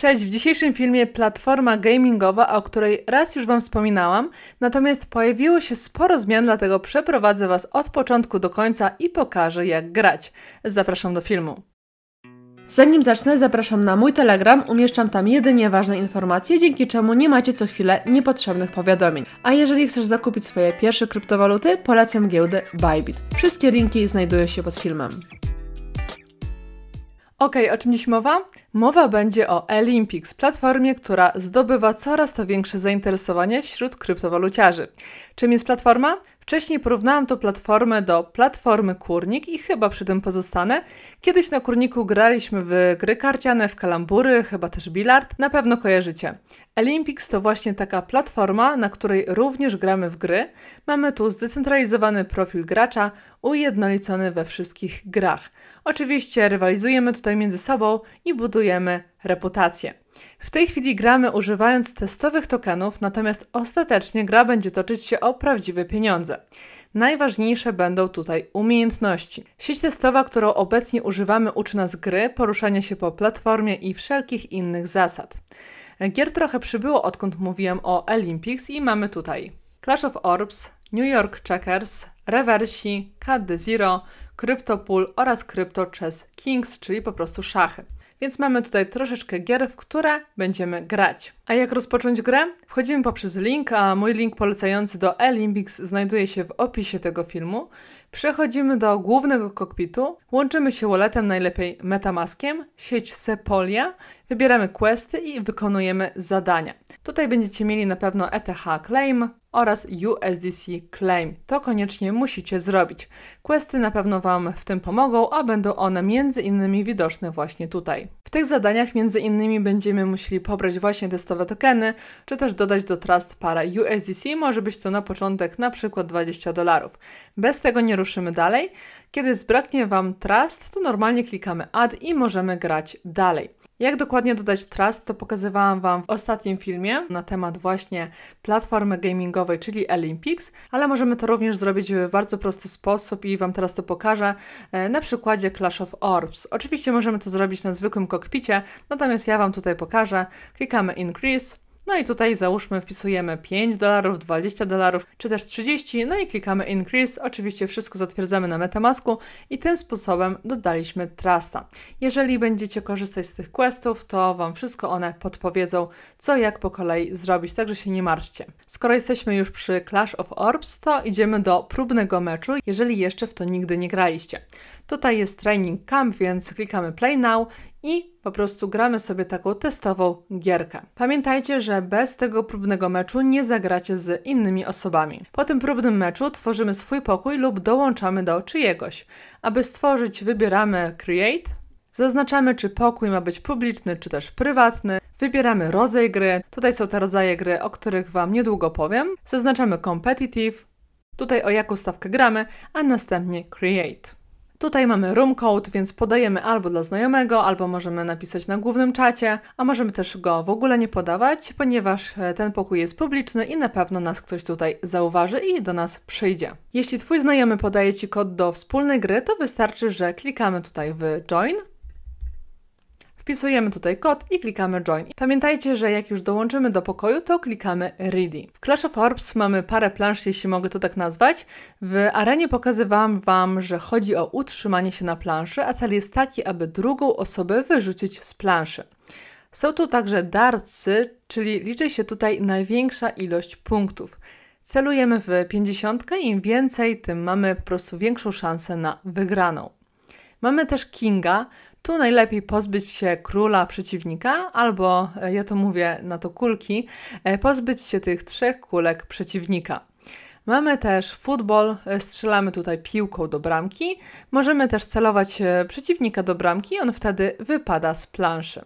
Cześć, w dzisiejszym filmie platforma gamingowa, o której raz już Wam wspominałam, natomiast pojawiło się sporo zmian, dlatego przeprowadzę Was od początku do końca i pokażę jak grać. Zapraszam do filmu. Zanim zacznę, zapraszam na mój Telegram, umieszczam tam jedynie ważne informacje, dzięki czemu nie macie co chwilę niepotrzebnych powiadomień. A jeżeli chcesz zakupić swoje pierwsze kryptowaluty, polecam giełdę Bybit. Wszystkie linki znajdują się pod filmem. Ok, o czym dziś mowa? Mowa będzie o Olympics, platformie, która zdobywa coraz to większe zainteresowanie wśród kryptowaluciarzy. Czym jest platforma? Wcześniej porównałam tę platformę do platformy Kurnik i chyba przy tym pozostanę. Kiedyś na Kurniku graliśmy w gry karciane, w kalambury, chyba też bilard. Na pewno kojarzycie. Olympics to właśnie taka platforma, na której również gramy w gry. Mamy tu zdecentralizowany profil gracza, ujednolicony we wszystkich grach. Oczywiście rywalizujemy tutaj między sobą i budujemy reputację. W tej chwili gramy używając testowych tokenów, natomiast ostatecznie gra będzie toczyć się o prawdziwe pieniądze. Najważniejsze będą tutaj umiejętności. Sieć testowa, którą obecnie używamy, uczy nas gry, poruszania się po platformie i wszelkich innych zasad. Gier trochę przybyło, odkąd mówiłem o Olympics i mamy tutaj Clash of Orbs, New York Checkers, Reversi, Cat Zero, CryptoPool oraz Crypto Chess Kings, czyli po prostu szachy więc mamy tutaj troszeczkę gier, w które będziemy grać. A jak rozpocząć grę? Wchodzimy poprzez link, a mój link polecający do Elimbix znajduje się w opisie tego filmu. Przechodzimy do głównego kokpitu, łączymy się walletem, najlepiej Metamaskiem, sieć Sepolia, wybieramy questy i wykonujemy zadania. Tutaj będziecie mieli na pewno ETH Claim, oraz USDC Claim. To koniecznie musicie zrobić. Questy na pewno Wam w tym pomogą, a będą one między innymi widoczne właśnie tutaj. W tych zadaniach między innymi będziemy musieli pobrać właśnie testowe tokeny, czy też dodać do Trust parę USDC, może być to na początek na przykład 20 dolarów. Bez tego nie ruszymy dalej. Kiedy zbraknie Wam trust, to normalnie klikamy add i możemy grać dalej. Jak dokładnie dodać trust, to pokazywałam Wam w ostatnim filmie na temat właśnie platformy gamingowej, czyli Olympics, ale możemy to również zrobić w bardzo prosty sposób i Wam teraz to pokażę e, na przykładzie Clash of Orbs. Oczywiście możemy to zrobić na zwykłym kokpicie, natomiast ja Wam tutaj pokażę. Klikamy Increase. No i tutaj załóżmy wpisujemy 5 dolarów, 20 dolarów, czy też 30, no i klikamy Increase. Oczywiście wszystko zatwierdzamy na Metamasku i tym sposobem dodaliśmy Trusta. Jeżeli będziecie korzystać z tych questów, to Wam wszystko one podpowiedzą, co jak po kolei zrobić, także się nie martwcie. Skoro jesteśmy już przy Clash of Orbs, to idziemy do próbnego meczu, jeżeli jeszcze w to nigdy nie graliście. Tutaj jest Training Camp, więc klikamy Play Now i po prostu gramy sobie taką testową gierkę. Pamiętajcie, że bez tego próbnego meczu nie zagracie z innymi osobami. Po tym próbnym meczu tworzymy swój pokój lub dołączamy do czyjegoś. Aby stworzyć, wybieramy Create, Zaznaczamy, czy pokój ma być publiczny, czy też prywatny. Wybieramy rodzaj gry. Tutaj są te rodzaje gry, o których Wam niedługo powiem. Zaznaczamy Competitive, tutaj o jaką stawkę gramy, a następnie Create. Tutaj mamy room code, więc podajemy albo dla znajomego, albo możemy napisać na głównym czacie, a możemy też go w ogóle nie podawać, ponieważ e, ten pokój jest publiczny i na pewno nas ktoś tutaj zauważy i do nas przyjdzie. Jeśli Twój znajomy podaje Ci kod do wspólnej gry, to wystarczy, że klikamy tutaj w Join Wpisujemy tutaj kod i klikamy Join. Pamiętajcie, że jak już dołączymy do pokoju, to klikamy Ready. W Clash of Orbs mamy parę plansz, jeśli mogę to tak nazwać. W arenie pokazywałam Wam, że chodzi o utrzymanie się na planszy, a cel jest taki, aby drugą osobę wyrzucić z planszy. Są tu także darcy, czyli liczy się tutaj największa ilość punktów. Celujemy w 50, im więcej, tym mamy po prostu większą szansę na wygraną. Mamy też Kinga. Tu najlepiej pozbyć się króla przeciwnika, albo e, ja to mówię na to kulki, e, pozbyć się tych trzech kulek przeciwnika. Mamy też futbol, e, strzelamy tutaj piłką do bramki. Możemy też celować przeciwnika do bramki, on wtedy wypada z planszy.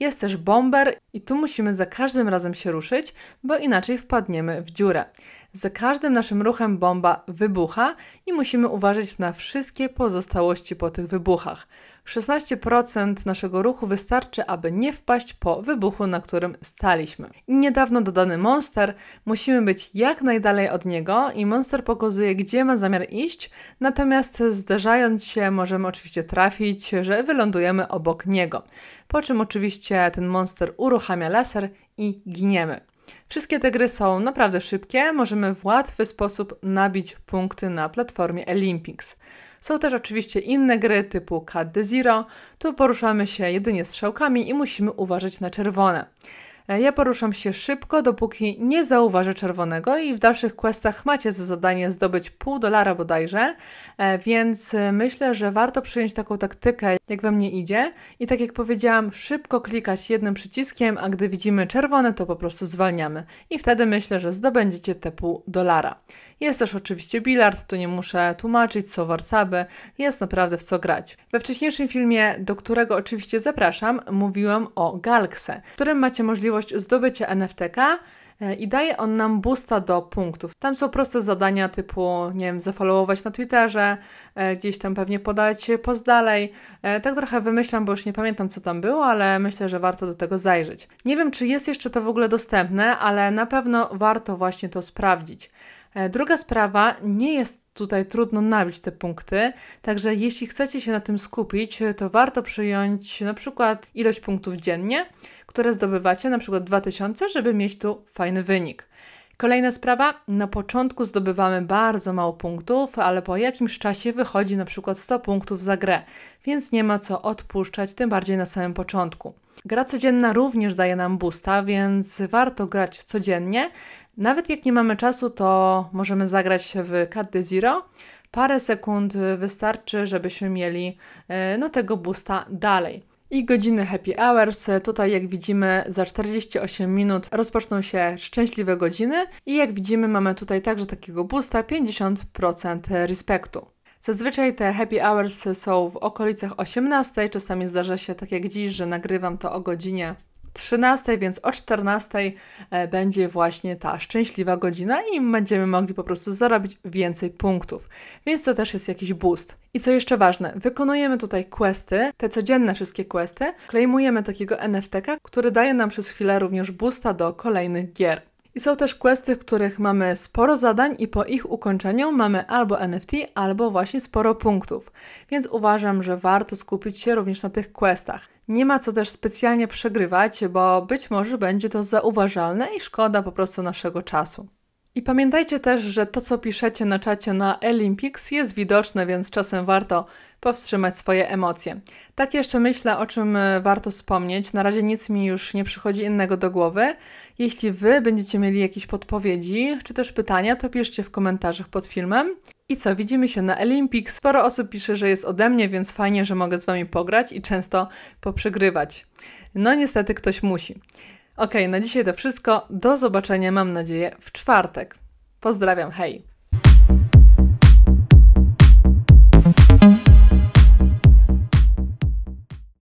Jest też bomber i tu musimy za każdym razem się ruszyć, bo inaczej wpadniemy w dziurę. Za każdym naszym ruchem bomba wybucha i musimy uważać na wszystkie pozostałości po tych wybuchach. 16% naszego ruchu wystarczy, aby nie wpaść po wybuchu, na którym staliśmy. I niedawno dodany monster, musimy być jak najdalej od niego i monster pokazuje, gdzie ma zamiar iść, natomiast zderzając się możemy oczywiście trafić, że wylądujemy obok niego. Po czym oczywiście ten monster uruchamia laser i giniemy. Wszystkie te gry są naprawdę szybkie, możemy w łatwy sposób nabić punkty na platformie Olympics. Są też oczywiście inne gry typu Cat de Zero, tu poruszamy się jedynie strzałkami i musimy uważać na czerwone. E, ja poruszam się szybko, dopóki nie zauważę czerwonego i w dalszych questach macie za zadanie zdobyć pół dolara bodajże, e, więc e, myślę, że warto przyjąć taką taktykę, jak we mnie idzie i tak jak powiedziałam, szybko klikać jednym przyciskiem, a gdy widzimy czerwone, to po prostu zwalniamy i wtedy myślę, że zdobędziecie te pół dolara. Jest też oczywiście bilard, tu nie muszę tłumaczyć, co warcaby, jest naprawdę w co grać. We wcześniejszym filmie, do którego oczywiście zapraszam, mówiłam o Galkse, w którym macie możliwość możliwość zdobycia e, i daje on nam boosta do punktów. Tam są proste zadania typu, nie wiem, zafollowować na Twitterze, e, gdzieś tam pewnie podać post dalej. E, tak trochę wymyślam, bo już nie pamiętam co tam było, ale myślę, że warto do tego zajrzeć. Nie wiem, czy jest jeszcze to w ogóle dostępne, ale na pewno warto właśnie to sprawdzić. Druga sprawa nie jest tutaj trudno nabić te punkty. Także jeśli chcecie się na tym skupić, to warto przyjąć na przykład ilość punktów dziennie, które zdobywacie, na przykład 2000, żeby mieć tu fajny wynik. Kolejna sprawa, na początku zdobywamy bardzo mało punktów, ale po jakimś czasie wychodzi na przykład 100 punktów za grę, więc nie ma co odpuszczać, tym bardziej na samym początku. Gra codzienna również daje nam boosta, więc warto grać codziennie. Nawet jak nie mamy czasu, to możemy zagrać w Cat Zero. Parę sekund wystarczy, żebyśmy mieli e, no, tego boosta dalej i godziny happy hours. Tutaj jak widzimy za 48 minut rozpoczną się szczęśliwe godziny i jak widzimy mamy tutaj także takiego boosta 50% respektu. Zazwyczaj te happy hours są w okolicach 18, czasami zdarza się tak jak dziś, że nagrywam to o godzinie 13, więc o 14 e, będzie właśnie ta szczęśliwa godzina i będziemy mogli po prostu zarobić więcej punktów. Więc to też jest jakiś boost. I co jeszcze ważne, wykonujemy tutaj questy, te codzienne wszystkie questy, klejmujemy takiego nft który daje nam przez chwilę również boosta do kolejnych gier. I są też questy, w których mamy sporo zadań i po ich ukończeniu mamy albo NFT, albo właśnie sporo punktów. Więc uważam, że warto skupić się również na tych questach. Nie ma co też specjalnie przegrywać, bo być może będzie to zauważalne i szkoda po prostu naszego czasu. I pamiętajcie też, że to, co piszecie na czacie na Olympics jest widoczne, więc czasem warto powstrzymać swoje emocje. Tak jeszcze myślę, o czym e, warto wspomnieć. Na razie nic mi już nie przychodzi innego do głowy. Jeśli Wy będziecie mieli jakieś podpowiedzi czy też pytania, to piszcie w komentarzach pod filmem. I co, widzimy się na Olympic. Sporo osób pisze, że jest ode mnie, więc fajnie, że mogę z Wami pograć i często poprzegrywać. No niestety ktoś musi. Ok, na dzisiaj to wszystko. Do zobaczenia, mam nadzieję, w czwartek. Pozdrawiam, hej!